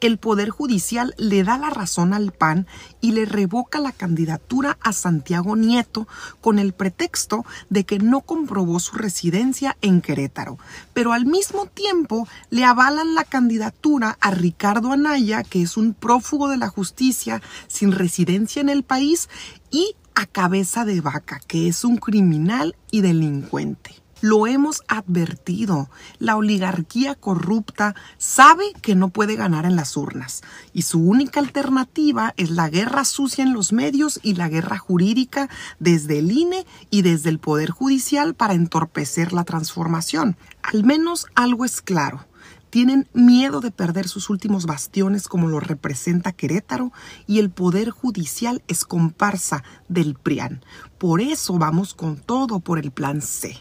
el Poder Judicial le da la razón al PAN y le revoca la candidatura a Santiago Nieto con el pretexto de que no comprobó su residencia en Querétaro, pero al mismo tiempo le avalan la candidatura a Ricardo Anaya, que es un prófugo de la justicia sin residencia en el país, y a Cabeza de Vaca, que es un criminal y delincuente. Lo hemos advertido. La oligarquía corrupta sabe que no puede ganar en las urnas y su única alternativa es la guerra sucia en los medios y la guerra jurídica desde el INE y desde el Poder Judicial para entorpecer la transformación. Al menos algo es claro. Tienen miedo de perder sus últimos bastiones como lo representa Querétaro y el Poder Judicial es comparsa del PRIAN. Por eso vamos con todo por el plan C.